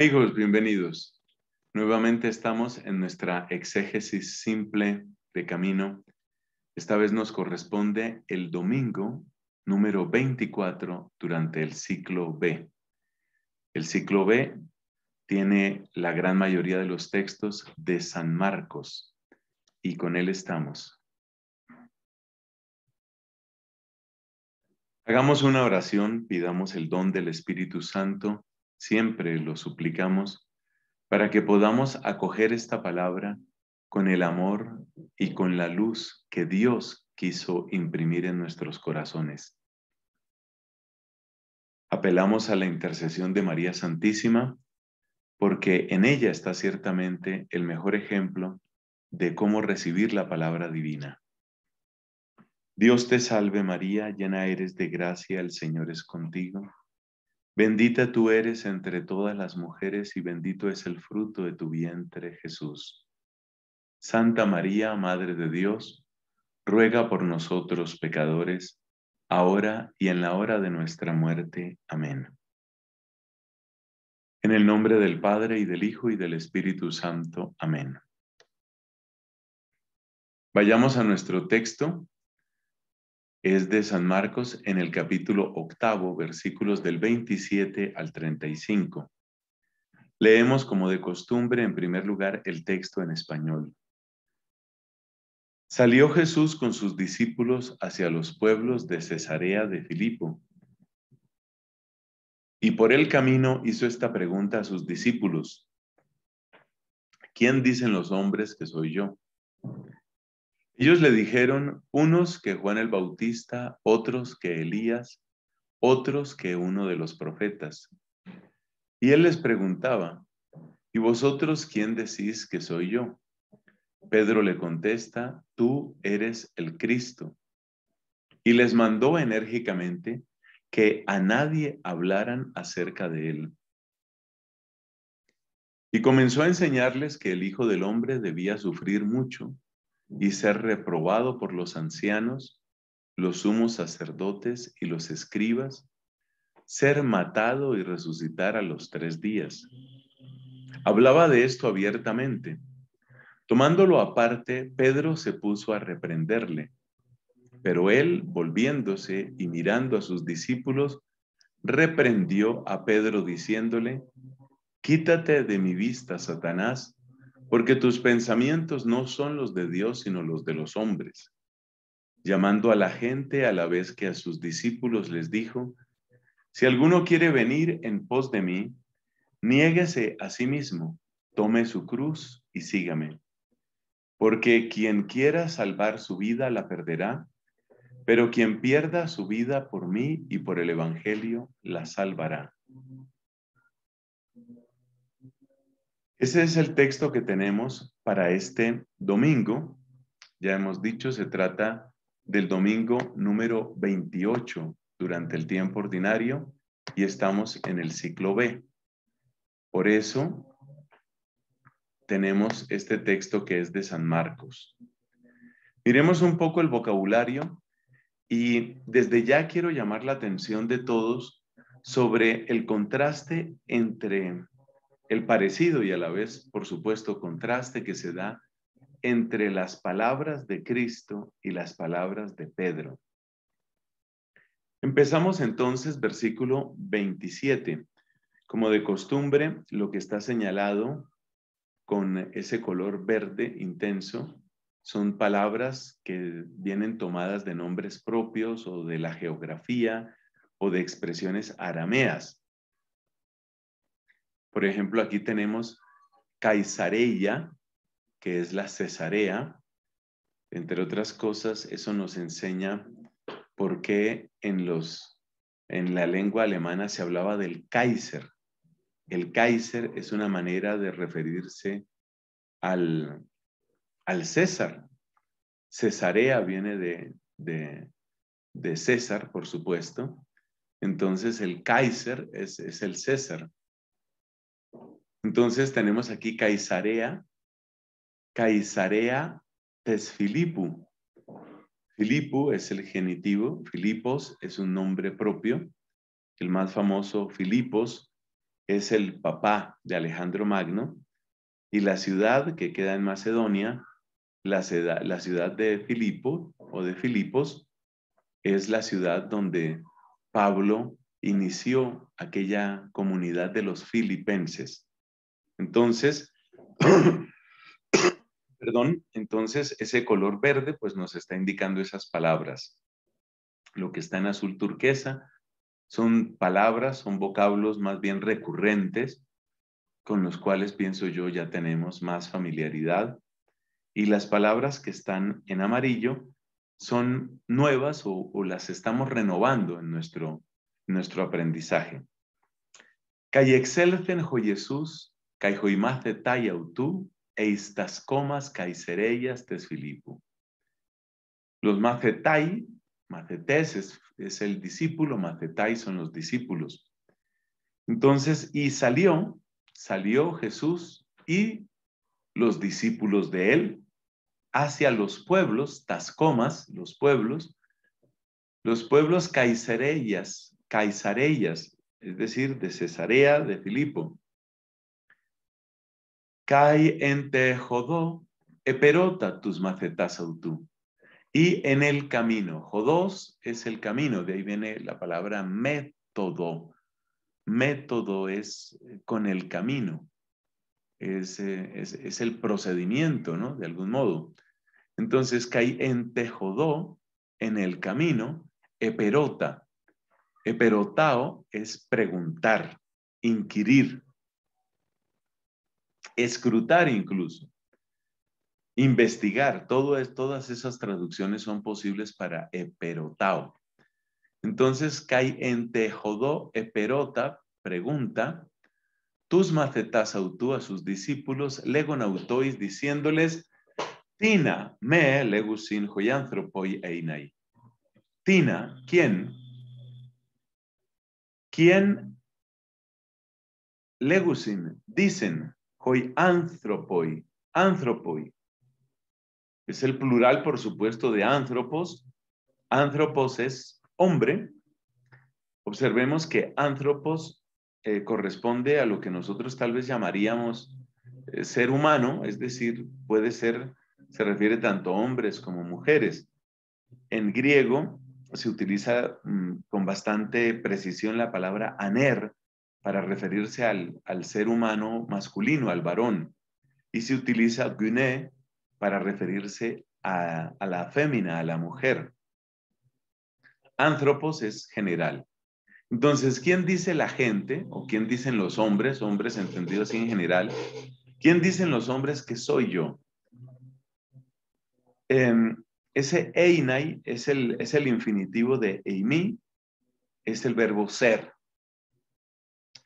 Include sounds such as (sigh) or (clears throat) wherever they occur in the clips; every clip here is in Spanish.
Amigos, bienvenidos. Nuevamente estamos en nuestra exégesis simple de camino. Esta vez nos corresponde el domingo número 24 durante el ciclo B. El ciclo B tiene la gran mayoría de los textos de San Marcos y con él estamos. Hagamos una oración, pidamos el don del Espíritu Santo siempre lo suplicamos, para que podamos acoger esta palabra con el amor y con la luz que Dios quiso imprimir en nuestros corazones. Apelamos a la intercesión de María Santísima, porque en ella está ciertamente el mejor ejemplo de cómo recibir la palabra divina. Dios te salve María, llena eres de gracia, el Señor es contigo. Bendita tú eres entre todas las mujeres y bendito es el fruto de tu vientre, Jesús. Santa María, Madre de Dios, ruega por nosotros pecadores, ahora y en la hora de nuestra muerte. Amén. En el nombre del Padre y del Hijo y del Espíritu Santo. Amén. Vayamos a nuestro texto es de San Marcos en el capítulo octavo, versículos del 27 al 35. Leemos como de costumbre en primer lugar el texto en español. Salió Jesús con sus discípulos hacia los pueblos de Cesarea de Filipo. Y por el camino hizo esta pregunta a sus discípulos. ¿Quién dicen los hombres que soy yo? Ellos le dijeron, unos que Juan el Bautista, otros que Elías, otros que uno de los profetas. Y él les preguntaba, ¿y vosotros quién decís que soy yo? Pedro le contesta, tú eres el Cristo. Y les mandó enérgicamente que a nadie hablaran acerca de él. Y comenzó a enseñarles que el Hijo del Hombre debía sufrir mucho y ser reprobado por los ancianos, los sumos sacerdotes y los escribas, ser matado y resucitar a los tres días. Hablaba de esto abiertamente. Tomándolo aparte, Pedro se puso a reprenderle, pero él, volviéndose y mirando a sus discípulos, reprendió a Pedro diciéndole, Quítate de mi vista, Satanás porque tus pensamientos no son los de Dios, sino los de los hombres. Llamando a la gente a la vez que a sus discípulos les dijo, si alguno quiere venir en pos de mí, niéguese a sí mismo, tome su cruz y sígame. Porque quien quiera salvar su vida la perderá, pero quien pierda su vida por mí y por el Evangelio la salvará. Ese es el texto que tenemos para este domingo. Ya hemos dicho, se trata del domingo número 28 durante el tiempo ordinario y estamos en el ciclo B. Por eso tenemos este texto que es de San Marcos. Miremos un poco el vocabulario y desde ya quiero llamar la atención de todos sobre el contraste entre el parecido y a la vez, por supuesto, contraste que se da entre las palabras de Cristo y las palabras de Pedro. Empezamos entonces versículo 27. Como de costumbre, lo que está señalado con ese color verde intenso son palabras que vienen tomadas de nombres propios o de la geografía o de expresiones arameas. Por ejemplo, aquí tenemos kaisareya que es la Cesarea. Entre otras cosas, eso nos enseña por qué en, en la lengua alemana se hablaba del Kaiser. El Kaiser es una manera de referirse al, César. Cesarea viene de, César, por supuesto. Entonces el Kaiser es el César. Entonces tenemos aquí Caizarea es Tesfilipu. Filipu es el genitivo, Filipos es un nombre propio. El más famoso, Filipos, es el papá de Alejandro Magno. Y la ciudad que queda en Macedonia, la ciudad de Filipo o de Filipos, es la ciudad donde Pablo inició aquella comunidad de los filipenses entonces, (coughs) perdón, entonces ese color verde pues nos está indicando esas palabras. Lo que está en azul turquesa son palabras, son vocablos más bien recurrentes con los cuales pienso yo ya tenemos más familiaridad. Y las palabras que están en amarillo son nuevas o, las estamos renovando en nuestro, nuestro aprendizaje. Jesús Caijoimaste e tascomas comas caicerellas Filipo Los macetai, macetes es, el discípulo, macetai son los discípulos. Entonces, y salió, salió Jesús y los discípulos de él hacia los pueblos, tascomas, los pueblos, los pueblos caicerellas, caisareyas, es decir, de Cesarea, de Filipo, Kai ente jodó, eperota tus macetas autú. Y en el camino, jodós es el camino, de ahí viene la palabra método. Método es eh, con el camino, eh, es, el procedimiento, ¿no? De algún modo. Entonces, Kai en jodó, en el camino, eperota. Eperotao es preguntar, inquirir, escrutar incluso, investigar. todas esas traducciones son posibles para eperotao. Entonces, Kai jodo eperota, pregunta, tus macetas autú a sus discípulos, autois, diciéndoles, Tina, me legusin joyanthropoi einai. Tina, ¿quién? ¿Quién? Legusin, dicen, Hoy anthropoi, anthropoi. Es el plural, por supuesto, de anthropos. Anthropos es hombre. Observemos que anthropos eh, corresponde a lo que nosotros tal vez llamaríamos eh, ser humano, es decir, puede ser, se refiere tanto a hombres como mujeres. En griego se utiliza mm, con bastante precisión la palabra aner, para referirse al, ser humano masculino, al varón, y se utiliza guné para referirse a, la fémina, a la mujer. Antropos es general. Entonces, ¿quién dice la gente o quién dicen los hombres, hombres entendidos en general? ¿Quién dicen los hombres que soy yo? Em, ese einai es el, es el infinitivo de eimi, es el verbo ser.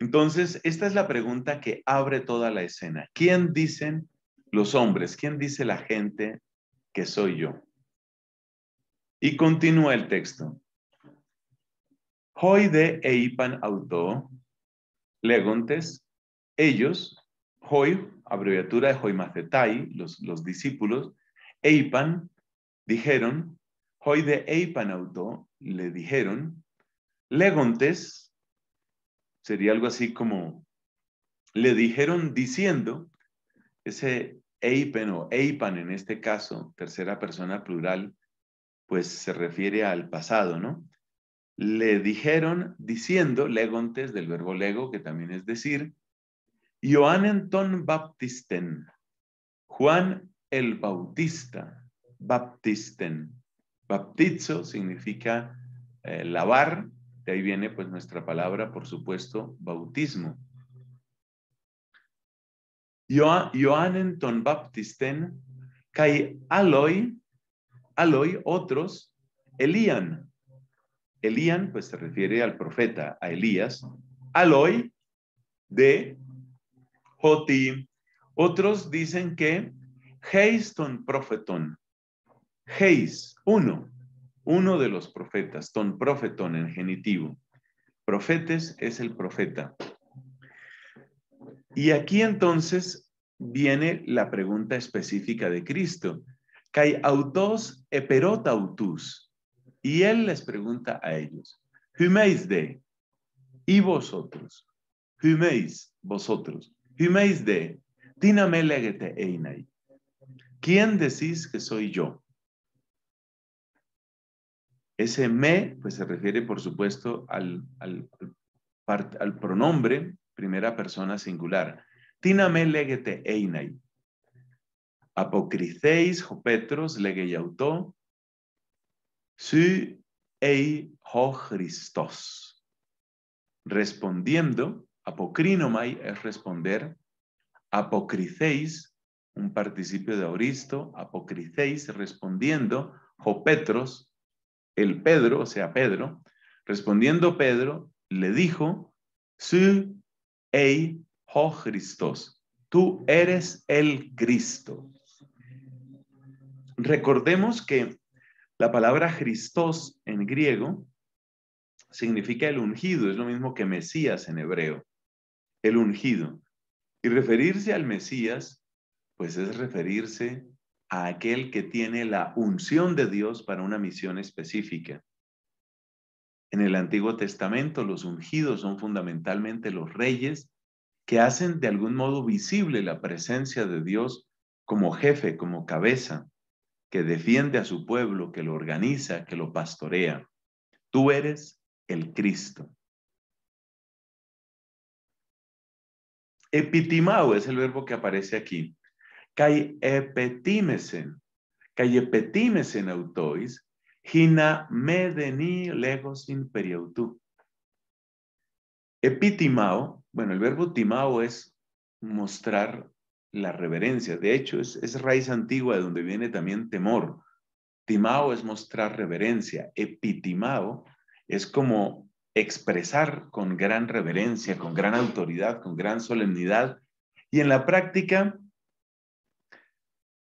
Entonces, esta es la pregunta que abre toda la escena. ¿Quién dicen los hombres? ¿Quién dice la gente que soy yo? Y continúa el texto. Hoy de Eipan Auto, Legontes, ellos, Hoy, abreviatura de Hoimacetai, los, los discípulos, Eipan, dijeron, Hoy de Eipan Auto, le dijeron, Legontes, Sería algo así como, le dijeron diciendo, ese eipen o eipan en este caso, tercera persona plural, pues se refiere al pasado, ¿no? Le dijeron diciendo, legontes del verbo lego, que también es decir, Anton Baptisten, Juan el Bautista, Baptisten. Baptizo significa eh, lavar, de ahí viene pues nuestra palabra, por supuesto, bautismo. Joanen ton baptisten, kai aloi, aloi otros, Elían. Elían pues se refiere al profeta, a Elías. Aloi de Joti. Otros dicen que Heiston profeton. Heis, uno uno de los profetas, ton profeton en genitivo. Profetes es el profeta. Y aquí entonces viene la pregunta específica de Cristo. Kai autos autus. Y él les pregunta a ellos, humeis de, y vosotros, humeis, vosotros, humeis de, einai. ¿Quién decís que soy yo? Ese me, pues se refiere, por supuesto, al, pronombre primera persona singular. Tina me legete einai. Apocriceis hopetros legeyautó. Su ei ho Christos. Respondiendo, apocrinomai es responder. Apocriceis, un participio de auristo. Apocriceis respondiendo. Hopetros, el Pedro, o sea, Pedro, respondiendo Pedro, le dijo, Su ei ho Christos, tú eres el Cristo. Recordemos que la palabra Christos en griego significa el ungido, es lo mismo que Mesías en hebreo, el ungido. Y referirse al Mesías, pues es referirse a aquel que tiene la unción de Dios para una misión específica. En el Antiguo Testamento los ungidos son fundamentalmente los reyes que hacen de algún modo visible la presencia de Dios como jefe, como cabeza, que defiende a su pueblo, que lo organiza, que lo pastorea. Tú eres el Cristo. Epitimao es el verbo que aparece aquí kai epetimesen, kai epetimesen autois, hina medeni legos imperiautú. Epitimao, bueno, el verbo timao es mostrar la reverencia. De hecho, es, es raíz antigua de donde viene también temor. Timao es mostrar reverencia. Epitimao es como expresar con gran reverencia, con gran autoridad, con gran solemnidad. Y en la práctica,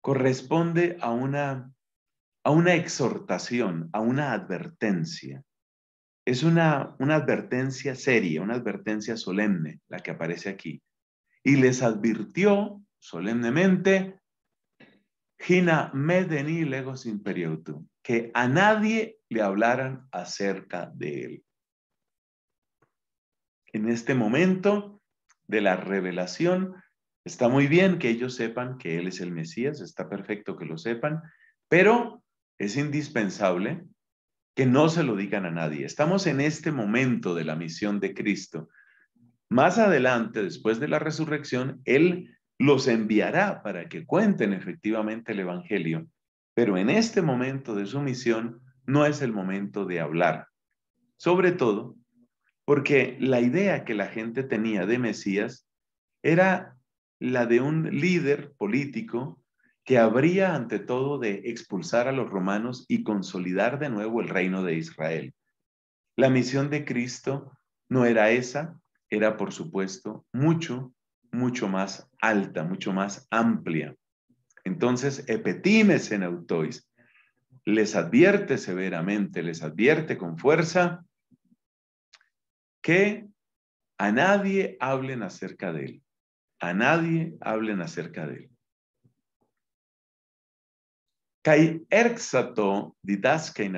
corresponde a una, exhortación, a una advertencia. Es una, advertencia seria, una advertencia solemne la que aparece aquí. Y les advirtió solemnemente, Gina legos que a nadie le hablaran acerca de él. En este momento de la revelación, Está muy bien que ellos sepan que Él es el Mesías, está perfecto que lo sepan, pero es indispensable que no se lo digan a nadie. Estamos en este momento de la misión de Cristo. Más adelante, después de la resurrección, Él los enviará para que cuenten efectivamente el Evangelio, pero en este momento de su misión no es el momento de hablar. Sobre todo porque la idea que la gente tenía de Mesías era la de un líder político que habría ante todo de expulsar a los romanos y consolidar de nuevo el reino de Israel. La misión de Cristo no era esa, era por supuesto mucho, mucho más alta, mucho más amplia. Entonces, epetimes en autois, les advierte severamente, les advierte con fuerza que a nadie hablen acerca de él a nadie hablen acerca de él. Kai erxato didaskein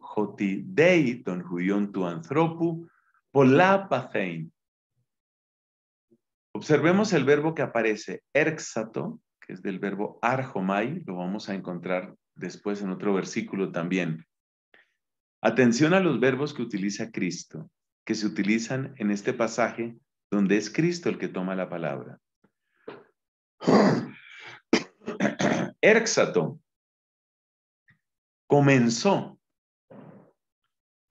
joti polapathein. Observemos el verbo que aparece, erxato, que es del verbo arjomai, lo vamos a encontrar después en otro versículo también. Atención a los verbos que utiliza Cristo, que se utilizan en este pasaje donde es Cristo el que toma la palabra. Éxato comenzó,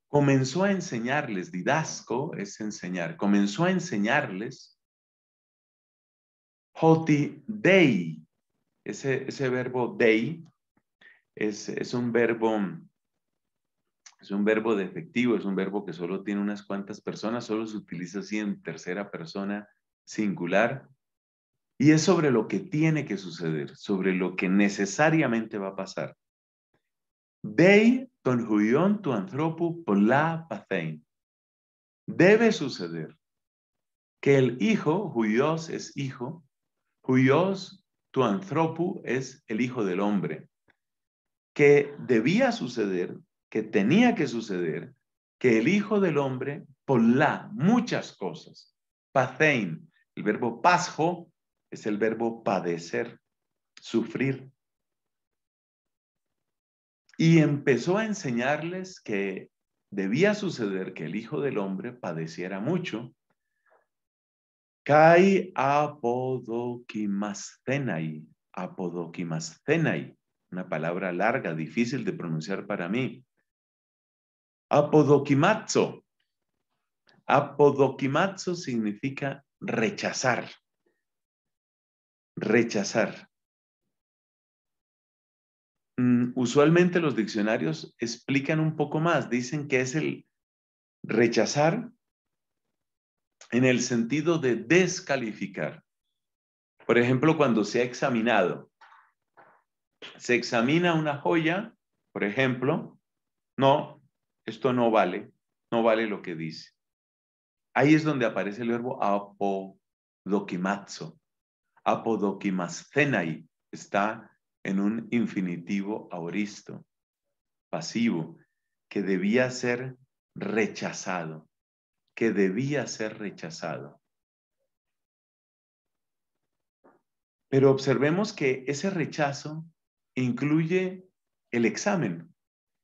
comenzó a enseñarles, didasco es enseñar, comenzó a enseñarles hoti dei, ese, ese verbo dei es un verbo es un verbo defectivo, es un verbo que solo tiene unas cuantas personas, solo se utiliza así en tercera persona singular. Y es sobre lo que tiene que suceder, sobre lo que necesariamente va a pasar. Dei ton tu Debe suceder que el hijo, Juyos es hijo, Juyos tu antropu es el hijo del hombre, que debía suceder que tenía que suceder, que el Hijo del Hombre, por muchas cosas, pacein, el verbo pasjo es el verbo padecer, sufrir. Y empezó a enseñarles que debía suceder que el Hijo del Hombre padeciera mucho. Kai apodokimascenai, apodokimastenai, una palabra larga, difícil de pronunciar para mí. Apodokimatsu. Apodokimatsu significa rechazar. Rechazar. Mm, usualmente los diccionarios explican un poco más. Dicen que es el rechazar en el sentido de descalificar. Por ejemplo, cuando se ha examinado. Se examina una joya, por ejemplo. No, esto no vale, no vale lo que dice. Ahí es donde aparece el verbo apodokimazo. Apodokimascenai está en un infinitivo auristo, pasivo, que debía ser rechazado, que debía ser rechazado. Pero observemos que ese rechazo incluye el examen,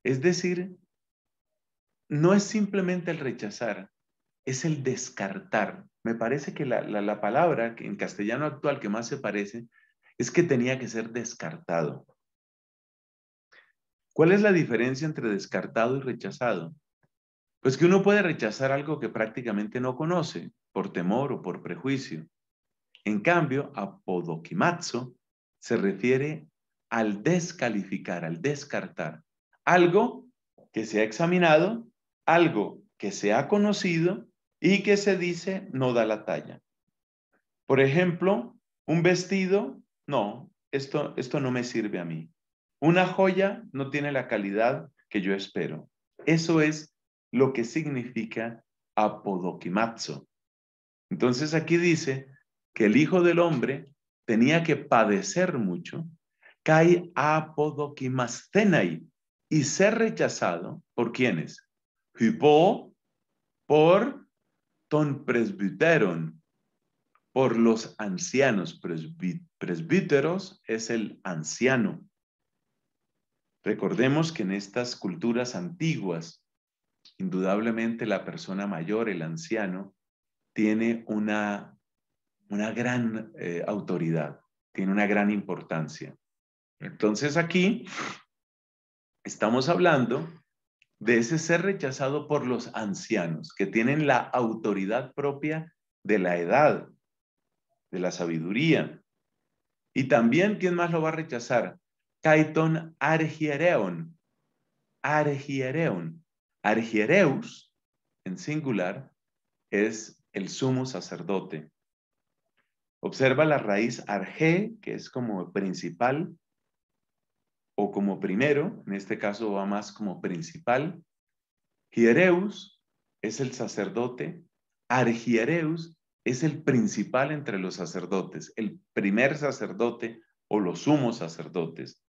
es decir, no es simplemente el rechazar, es el descartar. Me parece que la, palabra en castellano actual que más se parece es que tenía que ser descartado. ¿Cuál es la diferencia entre descartado y rechazado? Pues que uno puede rechazar algo que prácticamente no conoce por temor o por prejuicio. En cambio, apodokimazo se refiere al descalificar, al descartar algo que se ha examinado algo que se ha conocido y que se dice no da la talla. Por ejemplo, un vestido, no, esto, esto no me sirve a mí. Una joya no tiene la calidad que yo espero. Eso es lo que significa apodokimatsu. Entonces aquí dice que el Hijo del Hombre tenía que padecer mucho, cae apodokimascenai, y ser rechazado por quienes? hypo, por ton presbiteron, por los ancianos. presbíteros es el anciano. Recordemos que en estas culturas antiguas, indudablemente la persona mayor, el anciano, tiene una, una gran eh, autoridad, tiene una gran importancia. Entonces aquí estamos hablando de ese ser rechazado por los ancianos, que tienen la autoridad propia de la edad, de la sabiduría. Y también, ¿quién más lo va a rechazar? Caiton Argiereon. Argiereon. Argiereus, en singular, es el sumo sacerdote. Observa la raíz arge, que es como principal, o como primero, en este caso va más como principal. Hiereus es el sacerdote, Argiereus es el principal entre los sacerdotes, el primer sacerdote o los sumos sacerdotes.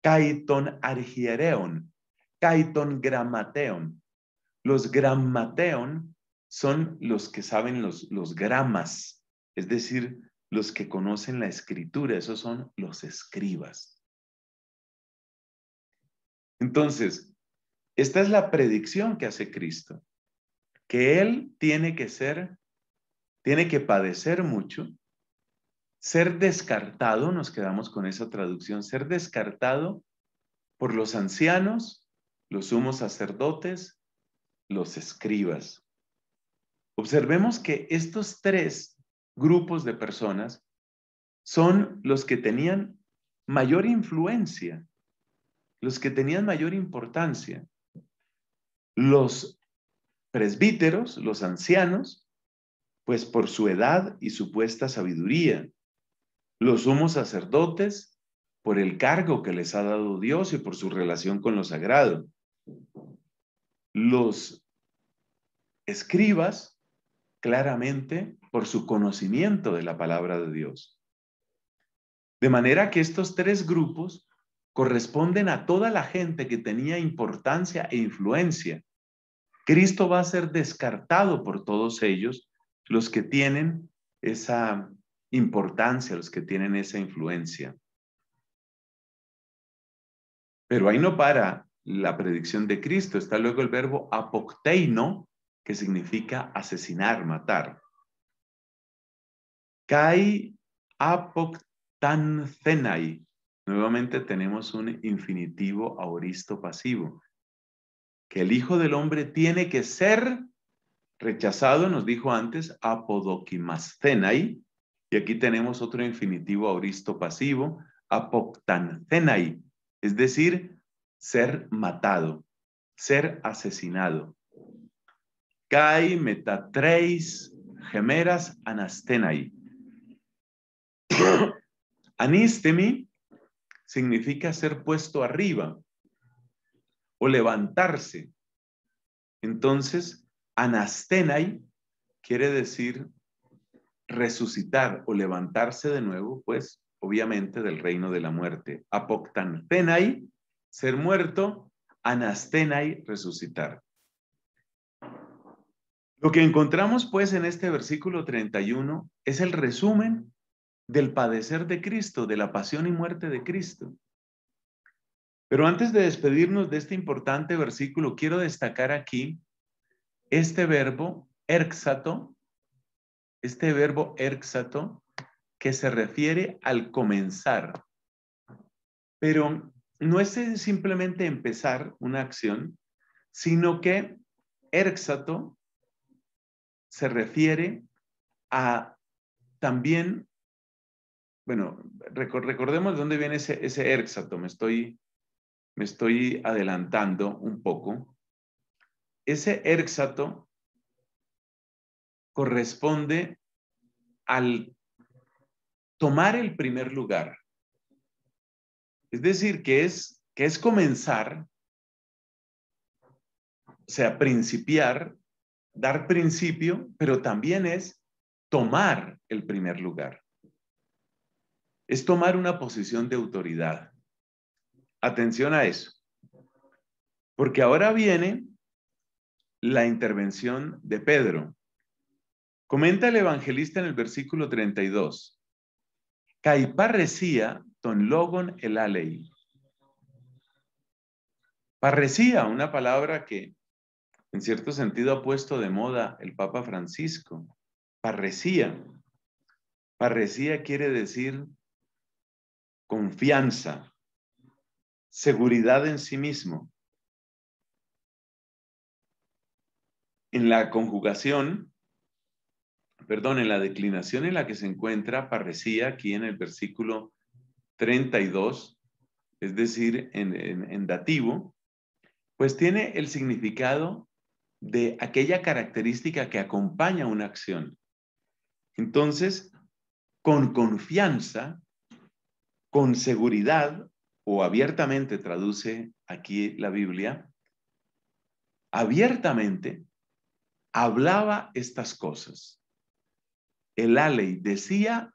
Caiton Argiereon, Caiton Gramateon. Los Gramateon son los que saben los, los gramas, es decir, los que conocen la escritura, esos son los escribas. Entonces, esta es la predicción que hace Cristo, que Él tiene que ser, tiene que padecer mucho, ser descartado, nos quedamos con esa traducción, ser descartado por los ancianos, los sumos sacerdotes, los escribas. Observemos que estos tres grupos de personas son los que tenían mayor influencia los que tenían mayor importancia, los presbíteros, los ancianos, pues por su edad y supuesta sabiduría, los sumos sacerdotes, por el cargo que les ha dado Dios y por su relación con lo sagrado, los escribas, claramente, por su conocimiento de la palabra de Dios. De manera que estos tres grupos corresponden a toda la gente que tenía importancia e influencia. Cristo va a ser descartado por todos ellos, los que tienen esa importancia, los que tienen esa influencia. Pero ahí no para la predicción de Cristo, está luego el verbo apocteino, que significa asesinar, matar. Kai apoctancenai, Nuevamente tenemos un infinitivo auristo pasivo. Que el Hijo del Hombre tiene que ser rechazado, nos dijo antes, apodokimastenai, Y aquí tenemos otro infinitivo auristo pasivo, apoptancenai. Es decir, ser matado, ser asesinado. Kai metatreis gemeras anastenai. (coughs) Anistemi significa ser puesto arriba o levantarse. Entonces, anastenai quiere decir resucitar o levantarse de nuevo, pues obviamente del reino de la muerte. Apoctanthenai, ser muerto, anastenai, resucitar. Lo que encontramos pues en este versículo 31 es el resumen del padecer de Cristo, de la pasión y muerte de Cristo. Pero antes de despedirnos de este importante versículo, quiero destacar aquí este verbo erxato, este verbo erxato que se refiere al comenzar. Pero no es simplemente empezar una acción, sino que erxato se refiere a también bueno, recordemos dónde viene ese, ese er, me estoy, adelantando un poco. Ese éxato er, corresponde al tomar el primer lugar. Es decir, que es, que es comenzar, o sea, principiar, dar principio, pero también es tomar el primer lugar es tomar una posición de autoridad. Atención a eso. Porque ahora viene la intervención de Pedro. Comenta el evangelista en el versículo 32. ton logon el alei. Parresía, una palabra que en cierto sentido ha puesto de moda el Papa Francisco. Parresía. Parresía quiere decir confianza, seguridad en sí mismo. En la conjugación, perdón, en la declinación en la que se encuentra parecía aquí en el versículo 32, es decir, en, en dativo, pues tiene el significado de aquella característica que acompaña una acción. Entonces, con confianza con seguridad o abiertamente traduce aquí la Biblia, abiertamente hablaba estas cosas. El Aley decía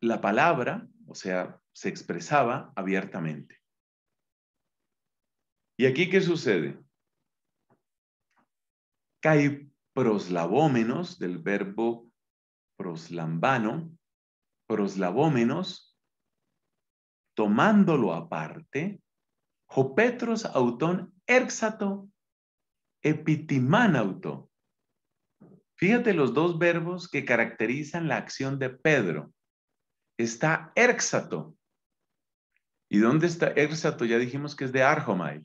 la palabra, o sea, se expresaba abiertamente. ¿Y aquí qué sucede? Cae proslabómenos del verbo proslambano, proslabómenos tomándolo aparte, Jopetros autón erxato auto. Fíjate los dos verbos que caracterizan la acción de Pedro. Está erxato. ¿Y dónde está erxato? Ya dijimos que es de Arjomai.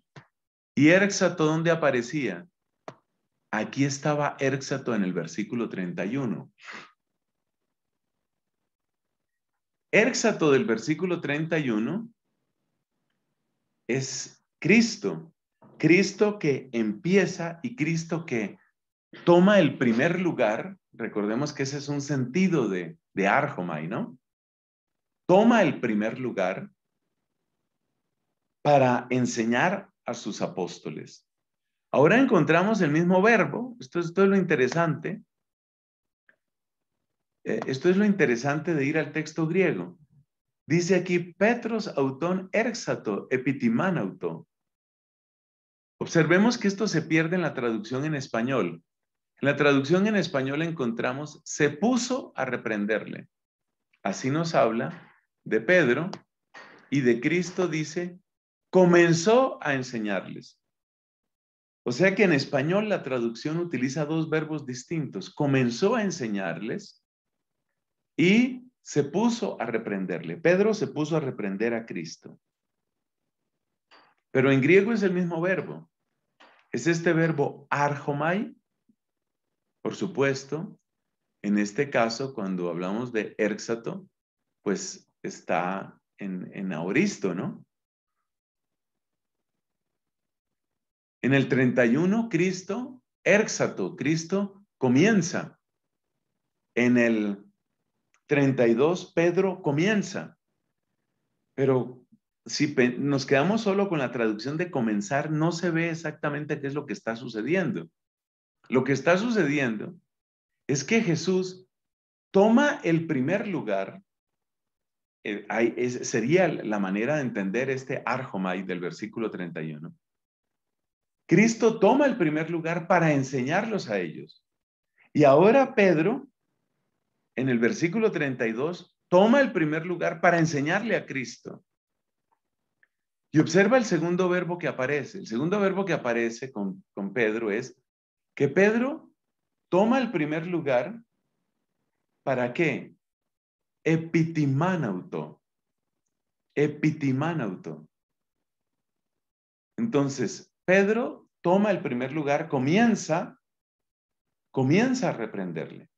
¿Y erxato dónde aparecía? Aquí estaba erxato en el versículo 31. Éxato del versículo 31 es Cristo. Cristo que empieza y Cristo que toma el primer lugar. Recordemos que ese es un sentido de, de Arjomai, ¿no? Toma el primer lugar para enseñar a sus apóstoles. Ahora encontramos el mismo verbo, esto, es todo lo interesante, eh, esto es lo interesante de ir al texto griego. Dice aquí, Petros auton erxato, epitiman auto. Observemos que esto se pierde en la traducción en español. En la traducción en español encontramos, se puso a reprenderle. Así nos habla de Pedro y de Cristo dice, comenzó a enseñarles. O sea que en español la traducción utiliza dos verbos distintos. Comenzó a enseñarles y se puso a reprenderle. Pedro se puso a reprender a Cristo. Pero en griego es el mismo verbo. Es este verbo arjomai, por supuesto. En este caso, cuando hablamos de érxato, pues está en, en auristo, ¿no? En el 31, Cristo, érxato, Cristo comienza. En el 32, Pedro comienza. Pero si nos quedamos solo con la traducción de comenzar, no se ve exactamente qué es lo que está sucediendo. Lo que está sucediendo es que Jesús toma el primer lugar. Eh, sería la manera de entender este Arjomai del versículo 31. Cristo toma el primer lugar para enseñarlos a ellos. Y ahora Pedro en el versículo 32, toma el primer lugar para enseñarle a Cristo. Y observa el segundo verbo que aparece. El segundo verbo que aparece con, Pedro es que Pedro toma el primer lugar para qué? Epitimánauto. Epitimánauto. Entonces, Pedro toma el primer lugar, comienza, comienza a reprenderle.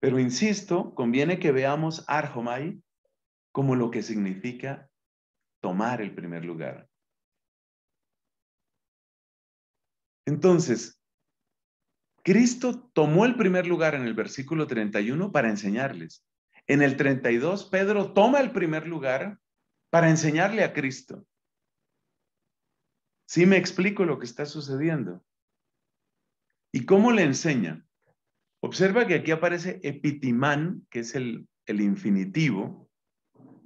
Pero insisto, conviene que veamos Arjomai como lo que significa tomar el primer lugar. Entonces, Cristo tomó el primer lugar en el versículo 31 para enseñarles. En el 32, Pedro toma el primer lugar para enseñarle a Cristo. ¿Sí me explico lo que está sucediendo? ¿Y cómo le enseña? Observa que aquí aparece epitimán, que es el, infinitivo,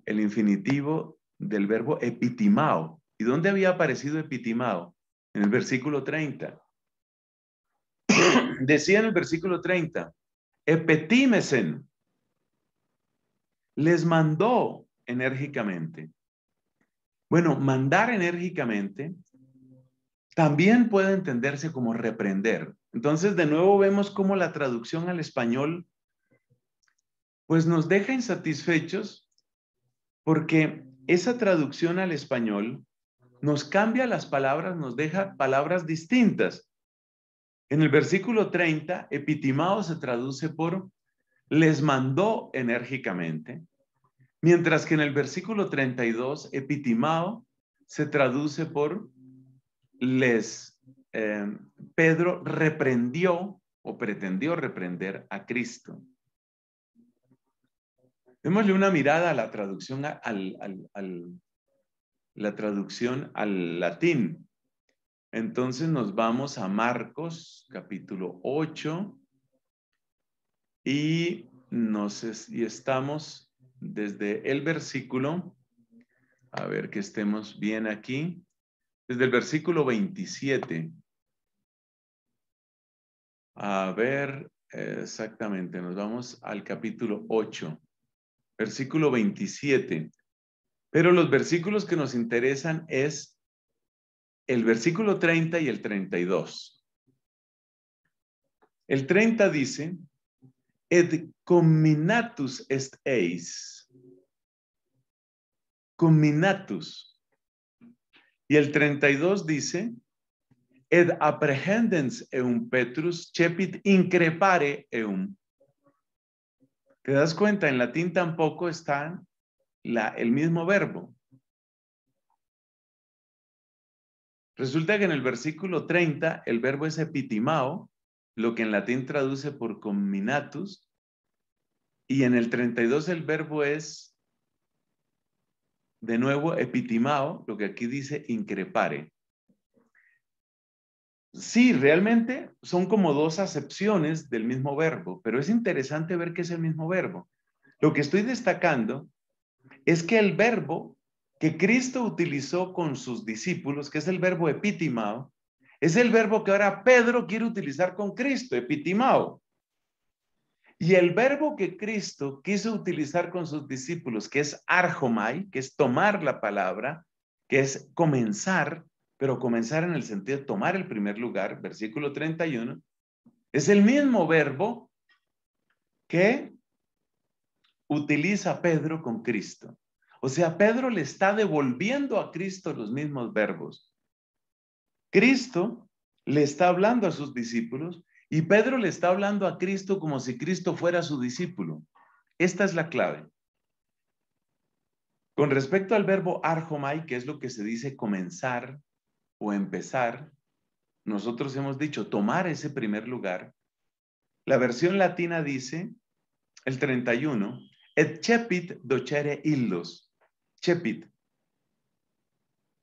el infinitivo del verbo epitimao. ¿Y dónde había aparecido epitimao? En el versículo 30. (clears throat) Decía en el versículo 30, Epetímesen. les mandó enérgicamente. Bueno, mandar enérgicamente también puede entenderse como reprender. Entonces, de nuevo vemos cómo la traducción al español pues nos deja insatisfechos porque esa traducción al español nos cambia las palabras, nos deja palabras distintas. En el versículo 30, epitimao se traduce por les mandó enérgicamente, mientras que en el versículo 32, epitimao se traduce por les Em, Pedro reprendió o pretendió reprender a Cristo. Démosle una mirada a la traducción al, la traducción al latín. Entonces nos vamos a Marcos capítulo 8 y, nos, y estamos desde el versículo, a ver que estemos bien aquí, desde el versículo 27. A ver, exactamente, nos vamos al capítulo 8, versículo 27. Pero los versículos que nos interesan es el versículo 30 y el 32. El 30 dice, et cominatus est eis. Cominatus. Y el 32 dice, ed apprehendens eum Petrus cepit increpare eum. ¿Te das cuenta? En latín tampoco está el mismo verbo. Resulta que en el versículo 30 el verbo es epitimao, lo que en latín traduce por combinatus, y en el 32 el verbo es, de nuevo, epitimao, lo que aquí dice increpare. Sí, realmente son como dos acepciones del mismo verbo, pero es interesante ver que es el mismo verbo. Lo que estoy destacando es que el verbo que Cristo utilizó con sus discípulos, que es el verbo epitimao, es el verbo que ahora Pedro quiere utilizar con Cristo, epitimao. Y el verbo que Cristo quiso utilizar con sus discípulos, que es arjomai, que es tomar la palabra, que es comenzar, pero comenzar en el sentido de tomar el primer lugar, versículo 31, es el mismo verbo que utiliza Pedro con Cristo. O sea, Pedro le está devolviendo a Cristo los mismos verbos. Cristo le está hablando a sus discípulos y Pedro le está hablando a Cristo como si Cristo fuera su discípulo. Esta es la clave. Con respecto al verbo arjomai, que es lo que se dice comenzar, o empezar, nosotros hemos dicho tomar ese primer lugar. La versión latina dice, el 31, et cepit docere illos. Cepit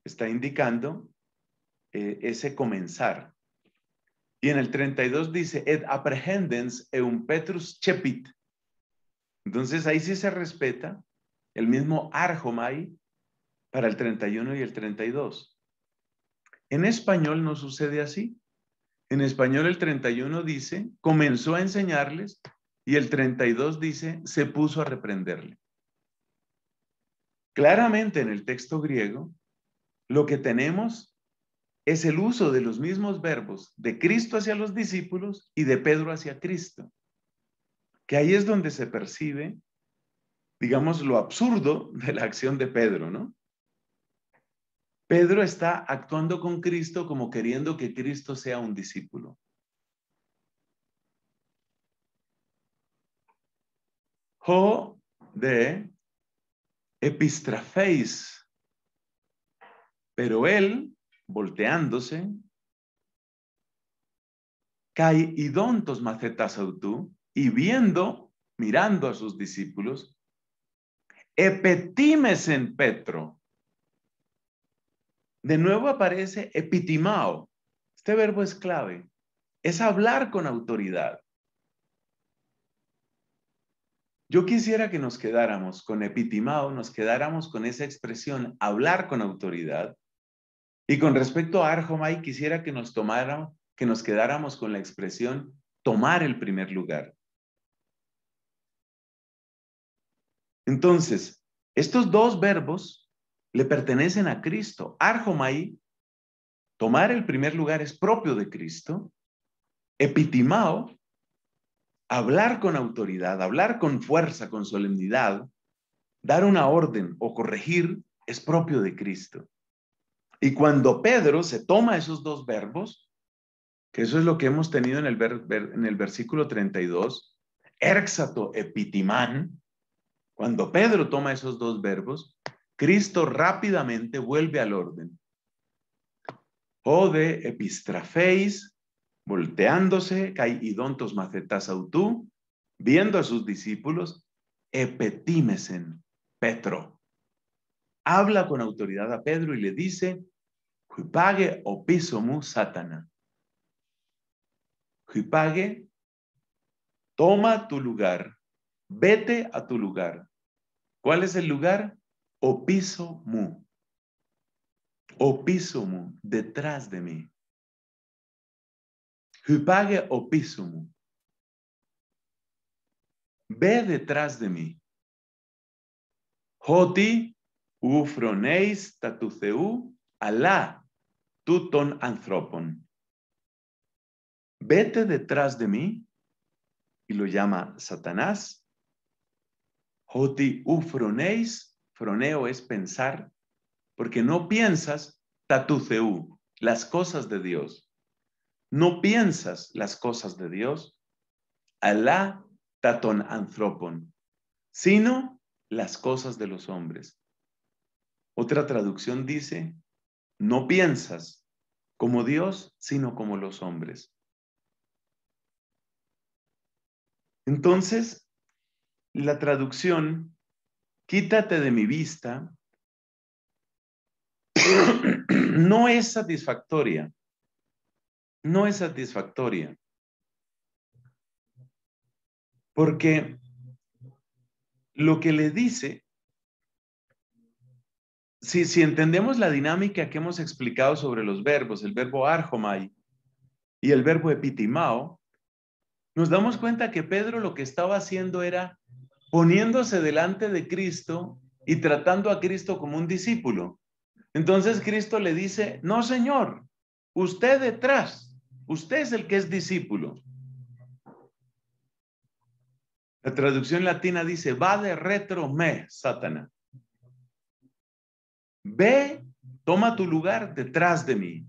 está indicando eh, ese comenzar. Y en el 32 dice, et apprehendens eum petrus cepit. Entonces ahí sí se respeta el mismo arjomai para el 31 y el 32. En español no sucede así. En español el 31 dice, comenzó a enseñarles y el 32 dice, se puso a reprenderle. Claramente en el texto griego, lo que tenemos es el uso de los mismos verbos de Cristo hacia los discípulos y de Pedro hacia Cristo, que ahí es donde se percibe, digamos, lo absurdo de la acción de Pedro, ¿no? Pedro está actuando con Cristo como queriendo que Cristo sea un discípulo. Ho de epistrafeis. Pero él, volteándose, cae idontos macetas y viendo, mirando a sus discípulos, epetimes en Petro de nuevo aparece epitimao. Este verbo es clave. Es hablar con autoridad. Yo quisiera que nos quedáramos con epitimao, nos quedáramos con esa expresión, hablar con autoridad. Y con respecto a Arjomai, quisiera que nos tomáramos, que nos quedáramos con la expresión tomar el primer lugar. Entonces, estos dos verbos le pertenecen a Cristo. Arjomaí, tomar el primer lugar es propio de Cristo. Epitimao, hablar con autoridad, hablar con fuerza, con solemnidad, dar una orden o corregir es propio de Cristo. Y cuando Pedro se toma esos dos verbos, que eso es lo que hemos tenido en el, versículo 32, erxato epitimán, cuando Pedro toma esos dos verbos, Cristo rápidamente vuelve al orden. Ode epistrafeis, volteándose, idontos macetas autú, viendo a sus discípulos, epetímesen, Petro. Habla con autoridad a Pedro y le dice, pague opisomu oh satana. pague toma tu lugar, vete a tu lugar. ¿Cuál es el lugar? Opiso mu. mu. detrás de mí. Hypage mu. Ve detrás de mí. Hoti ufroneis tatuceu alá tuton anthropon. Vete detrás de mí y lo llama Satanás. Hoti ufroneis Froneo es pensar, porque no piensas tatuceú, las cosas de Dios. No piensas las cosas de Dios, alá taton anthropon, sino las cosas de los hombres. Otra traducción dice, no piensas como Dios, sino como los hombres. Entonces, la traducción quítate de mi vista, (clears throat) no es satisfactoria. No es satisfactoria. Porque lo que le dice, si, si entendemos la dinámica que hemos explicado sobre los verbos, el verbo arjomai y el verbo epitimao, nos damos cuenta que Pedro lo que estaba haciendo era poniéndose delante de Cristo y tratando a Cristo como un discípulo. Entonces Cristo le dice, no, Señor, usted detrás, usted es el que es discípulo. La traducción latina dice, va de retro me, Satanás. Ve, toma tu lugar detrás de mí.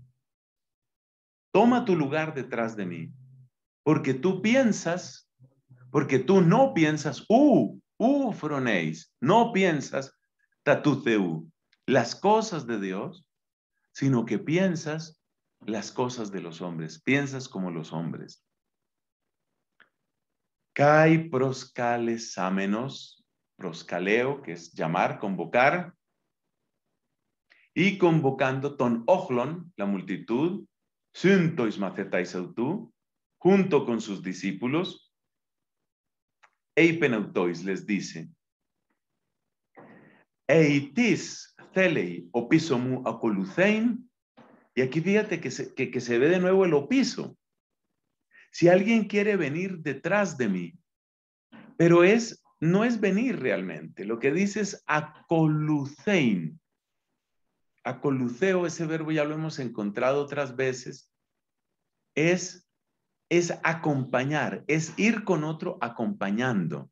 Toma tu lugar detrás de mí. Porque tú piensas porque tú no piensas uh, uh, froneis, no piensas tatuceu, las cosas de Dios, sino que piensas las cosas de los hombres, piensas como los hombres. Kai proscales amenos, proscaleo, que es llamar, convocar, y convocando ton ojlon, la multitud, syntois macetais junto con sus discípulos, Eipenautois les dice, Eitis opiso mu acolucein, y aquí fíjate que se, se ve de nuevo el opiso. Si alguien quiere venir detrás de mí, pero es, no es venir realmente, lo que dice es acolucein. Acoluceo, ese verbo ya lo hemos encontrado otras veces, es es acompañar, es ir con otro acompañando.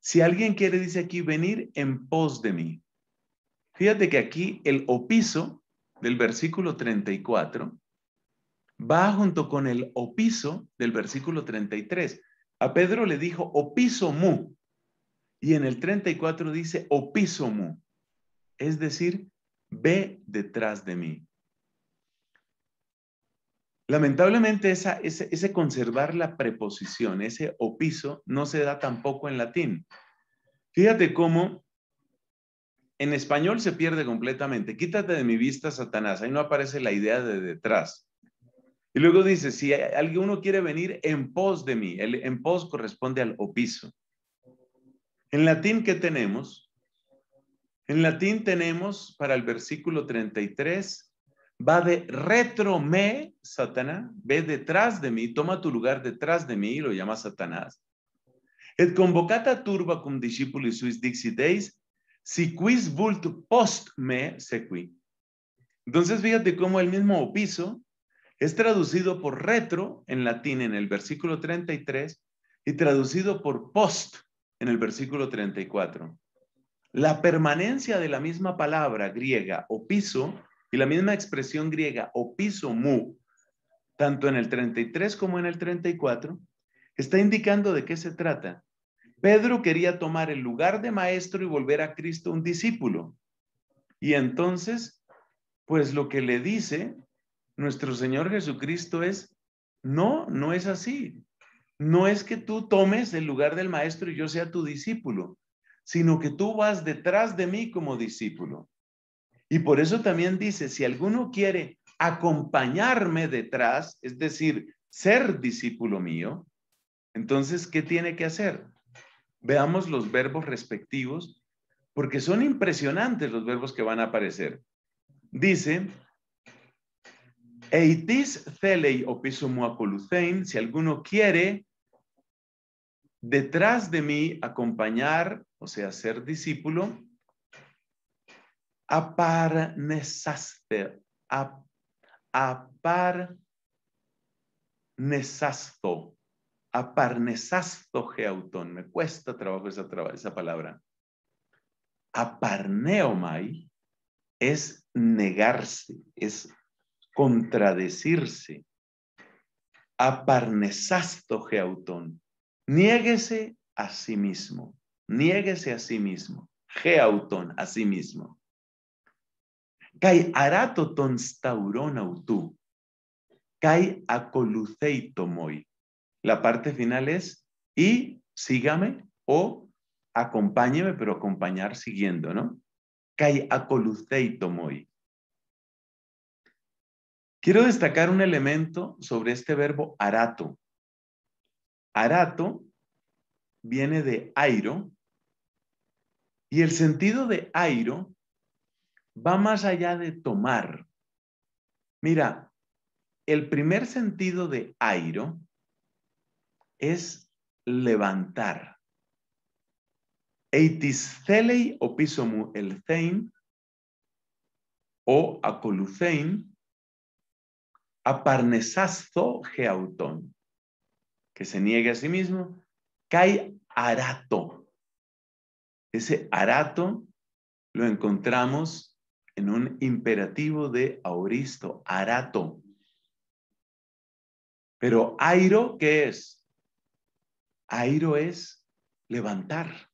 Si alguien quiere, dice aquí, venir en pos de mí. Fíjate que aquí el opiso del versículo 34 va junto con el opiso del versículo 33. A Pedro le dijo opiso mu y en el 34 dice opiso mu, es decir, ve detrás de mí. Lamentablemente, esa, ese, ese, conservar la preposición, ese opiso, no se da tampoco en latín. Fíjate cómo en español se pierde completamente. Quítate de mi vista, Satanás. Ahí no aparece la idea de detrás. Y luego dice, si alguno quiere venir en pos de mí, el en pos corresponde al opiso. En latín, ¿qué tenemos? En latín tenemos para el versículo 33 va de retro me Satanás, ve detrás de mí, toma tu lugar detrás de mí, lo llama Satanás. Et convocata turba cum discipuli suis dixideis, si quis vult post me sequi. Entonces fíjate cómo el mismo opiso es traducido por retro en latín en el versículo 33 y traducido por post en el versículo 34. La permanencia de la misma palabra griega opiso y la misma expresión griega, opiso mu, tanto en el 33 como en el 34, está indicando de qué se trata. Pedro quería tomar el lugar de maestro y volver a Cristo un discípulo. Y entonces, pues lo que le dice nuestro Señor Jesucristo es, no, no es así. No es que tú tomes el lugar del maestro y yo sea tu discípulo, sino que tú vas detrás de mí como discípulo. Y por eso también dice, si alguno quiere acompañarme detrás, es decir, ser discípulo mío, entonces, ¿qué tiene que hacer? Veamos los verbos respectivos, porque son impresionantes los verbos que van a aparecer. Dice, Eitis thelei apolucein, si alguno quiere detrás de mí acompañar, o sea, ser discípulo, aparnesaste, aparnesasto, aparnesasto geautón. Me cuesta trabajo esa, esa palabra. Aparneomai es negarse, es contradecirse. Aparnesasto geautón. Niéguese a sí mismo. Niéguese a sí mismo. Geautón, a sí mismo. Kai arato stauron Kai acoluceitomoi. La parte final es y sígame o acompáñeme, pero acompañar siguiendo, ¿no? Kai acoluceitomoi. Quiero destacar un elemento sobre este verbo arato. Arato viene de airo y el sentido de airo va más allá de tomar. Mira, el primer sentido de airo es levantar. Eitiscelei opisomu elzein o acolucein aparnesazo geauton, que se niegue a sí mismo, cae arato. Ese arato lo encontramos en un imperativo de auristo, arato. Pero airo, ¿qué es? Airo es levantar.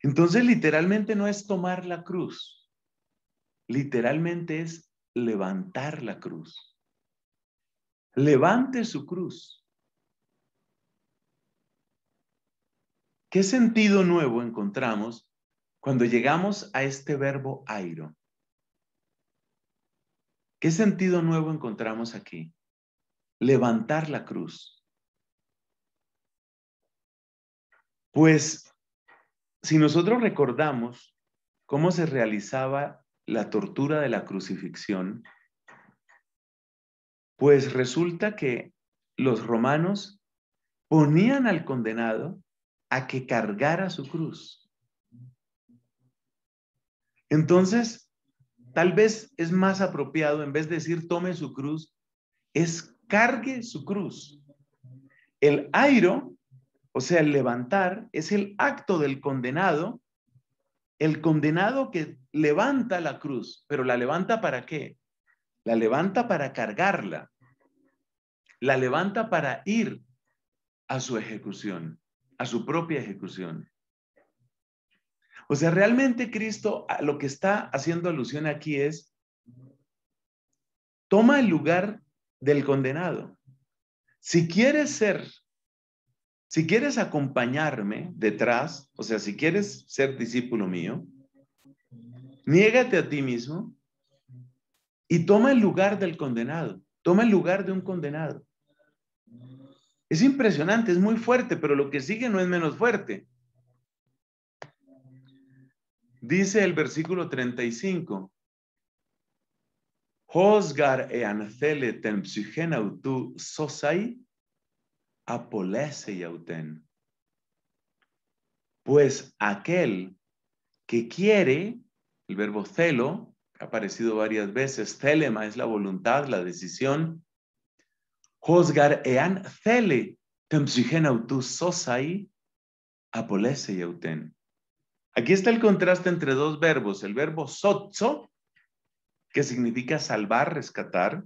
Entonces, literalmente no es tomar la cruz, literalmente es levantar la cruz. Levante su cruz. ¿Qué sentido nuevo encontramos cuando llegamos a este verbo airo, ¿qué sentido nuevo encontramos aquí? Levantar la cruz. Pues si nosotros recordamos cómo se realizaba la tortura de la crucifixión, pues resulta que los romanos ponían al condenado a que cargara su cruz. Entonces, tal vez es más apropiado, en vez de decir tome su cruz, es cargue su cruz. El airo, o sea, el levantar, es el acto del condenado, el condenado que levanta la cruz, pero la levanta para qué? La levanta para cargarla, la levanta para ir a su ejecución, a su propia ejecución. O sea, realmente Cristo lo que está haciendo alusión aquí es, toma el lugar del condenado. Si quieres ser, si quieres acompañarme detrás, o sea, si quieres ser discípulo mío, niégate a ti mismo y toma el lugar del condenado, toma el lugar de un condenado. Es impresionante, es muy fuerte, pero lo que sigue no es menos fuerte. Dice el versículo 35. Hosgar tem ten autou sosai apolese Pues aquel que quiere, el verbo celo, que ha aparecido varias veces, celema es la voluntad, la decisión. Hosgar ean cele tempsigenautu autu sosai apolese yauten. Aquí está el contraste entre dos verbos, el verbo sotso, que significa salvar, rescatar,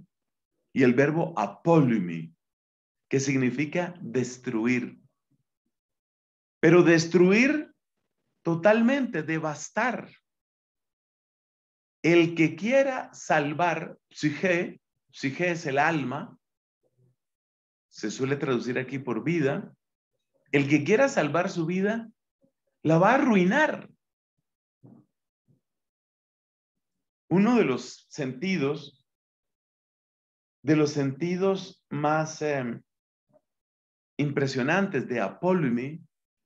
y el verbo apolumi, que significa destruir. Pero destruir totalmente, devastar. El que quiera salvar, psige, psige es el alma, se suele traducir aquí por vida, el que quiera salvar su vida la va a arruinar. Uno de los sentidos, de los sentidos más em, impresionantes de Apolumi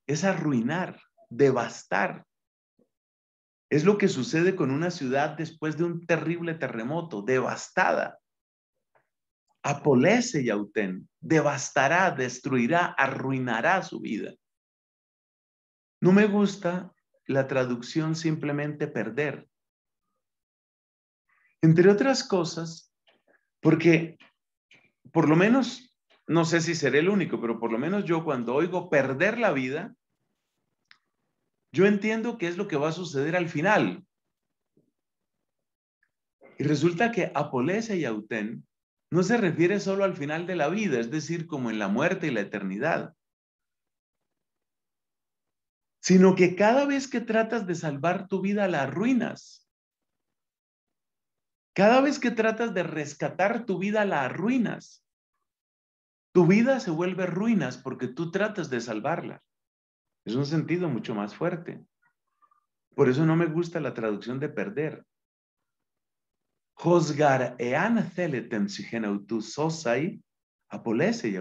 es arruinar, devastar. Es lo que sucede con una ciudad después de un terrible terremoto, devastada. Apolese Yautén, devastará, destruirá, arruinará su vida. No me gusta la traducción simplemente perder. Entre otras cosas, porque por lo menos, no sé si seré el único, pero por lo menos yo cuando oigo perder la vida, yo entiendo qué es lo que va a suceder al final. Y resulta que Apolese y autén no se refiere solo al final de la vida, es decir, como en la muerte y la eternidad, sino que cada vez que tratas de salvar tu vida la arruinas. Cada vez que tratas de rescatar tu vida la arruinas. Tu vida se vuelve ruinas porque tú tratas de salvarla. Es un sentido mucho más fuerte. Por eso no me gusta la traducción de perder. Josgar ean sosai apolese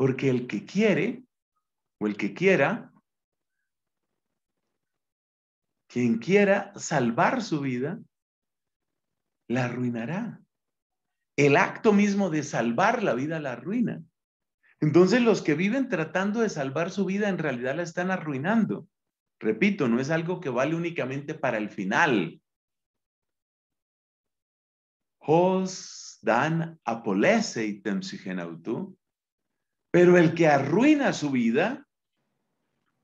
Porque el que quiere o el que quiera, quien quiera salvar su vida, la arruinará. El acto mismo de salvar la vida la arruina. Entonces los que viven tratando de salvar su vida en realidad la están arruinando. Repito, no es algo que vale únicamente para el final. Hos dan apolese pero el que arruina su vida,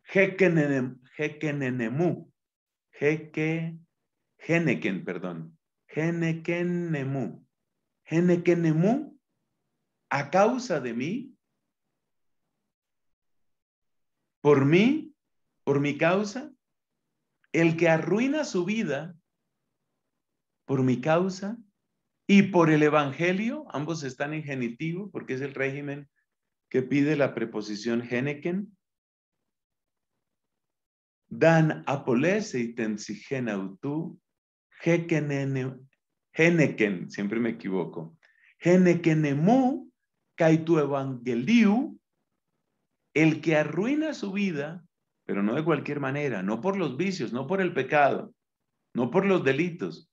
Hekenenemu, Heke, Geneken, perdón, Genekenemu, Genekenemu, a causa de mí, por mí, por mi causa, el que arruina su vida, por mi causa, y por el Evangelio, ambos están en genitivo porque es el régimen pide la preposición geneken? Dan apolese tensigenautu geneken, siempre me equivoco, genekenemu, kaitu evangeliu, el que arruina su vida, pero no de cualquier manera, no por los vicios, no por el pecado, no por los delitos,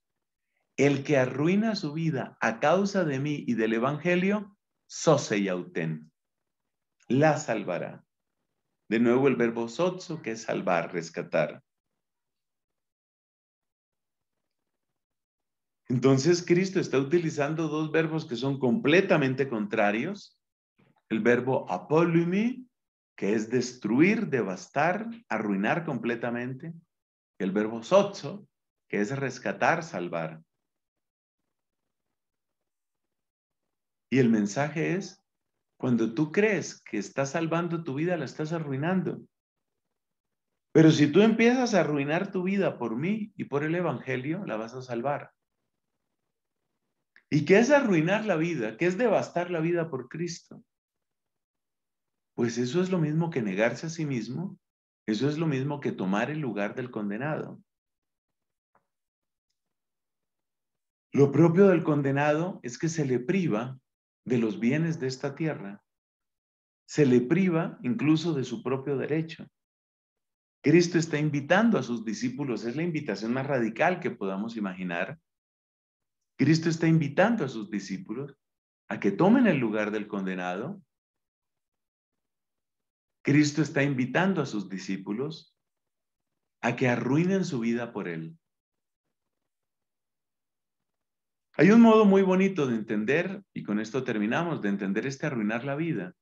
el que arruina su vida a causa de mí y del evangelio, sose yauten la salvará. De nuevo el verbo sotso, que es salvar, rescatar. Entonces Cristo está utilizando dos verbos que son completamente contrarios. El verbo apolumi, que es destruir, devastar, arruinar completamente. Y el verbo sotso, que es rescatar, salvar. Y el mensaje es, cuando tú crees que estás salvando tu vida, la estás arruinando. Pero si tú empiezas a arruinar tu vida por mí y por el Evangelio, la vas a salvar. ¿Y qué es arruinar la vida? ¿Qué es devastar la vida por Cristo? Pues eso es lo mismo que negarse a sí mismo, eso es lo mismo que tomar el lugar del condenado. Lo propio del condenado es que se le priva de los bienes de esta tierra, se le priva incluso de su propio derecho. Cristo está invitando a sus discípulos, es la invitación más radical que podamos imaginar. Cristo está invitando a sus discípulos a que tomen el lugar del condenado. Cristo está invitando a sus discípulos a que arruinen su vida por él. Hay un modo muy bonito de entender, y con esto terminamos, de entender este arruinar la vida.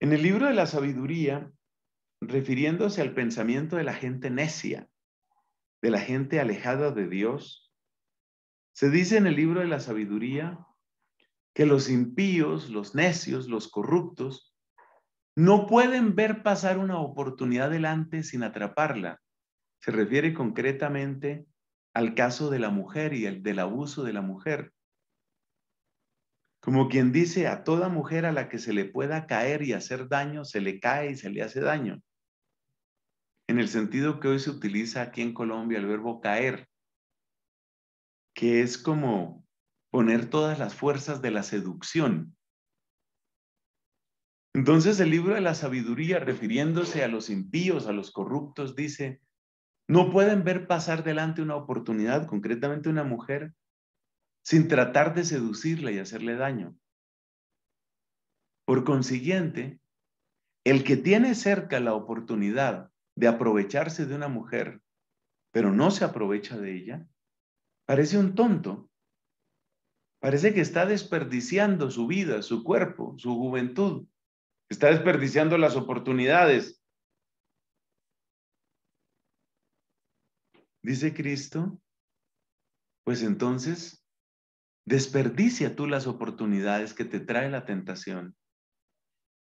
En el libro de la sabiduría, refiriéndose al pensamiento de la gente necia, de la gente alejada de Dios, se dice en el libro de la sabiduría que los impíos, los necios, los corruptos, no pueden ver pasar una oportunidad delante sin atraparla. Se refiere concretamente al caso de la mujer y el, del abuso de la mujer. Como quien dice, a toda mujer a la que se le pueda caer y hacer daño, se le cae y se le hace daño. En el sentido que hoy se utiliza aquí en Colombia el verbo caer, que es como poner todas las fuerzas de la seducción. Entonces el libro de la sabiduría, refiriéndose a los impíos, a los corruptos, dice, no pueden ver pasar delante una oportunidad, concretamente una mujer, sin tratar de seducirla y hacerle daño. Por consiguiente, el que tiene cerca la oportunidad de aprovecharse de una mujer, pero no se aprovecha de ella, parece un tonto. Parece que está desperdiciando su vida, su cuerpo, su juventud. Está desperdiciando las oportunidades, dice Cristo, pues entonces desperdicia tú las oportunidades que te trae la tentación.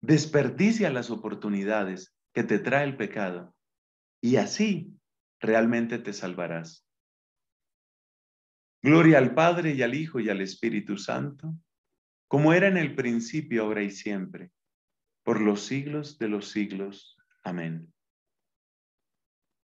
Desperdicia las oportunidades que te trae el pecado. Y así realmente te salvarás. Gloria al Padre y al Hijo y al Espíritu Santo, como era en el principio, ahora y siempre, por los siglos de los siglos. Amén.